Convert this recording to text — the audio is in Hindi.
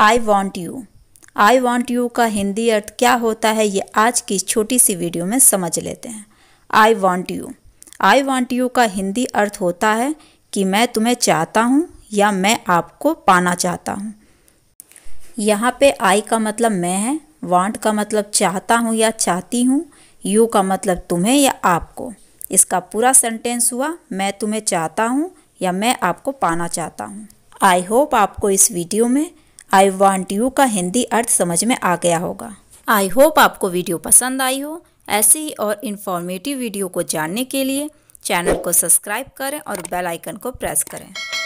I want you I want you का हिंदी अर्थ क्या होता है ये आज की छोटी सी वीडियो में समझ लेते हैं I want you I want you का हिंदी अर्थ होता है कि मैं तुम्हें चाहता हूँ या मैं आपको पाना चाहता हूँ यहाँ पे आई का मतलब मैं है वॉन्ट का मतलब चाहता हूँ या चाहती हूँ यू का मतलब तुम्हें या आपको इसका पूरा सेंटेंस हुआ मैं तुम्हें चाहता हूँ या मैं आपको पाना चाहता हूँ आई होप आपको इस वीडियो में आई वॉन्ट यू का हिंदी अर्थ समझ में आ गया होगा आई होप आपको वीडियो पसंद आई हो ऐसी ही और इन्फॉर्मेटिव वीडियो को जानने के लिए चैनल को सब्सक्राइब करें और बेल आइकन को प्रेस करें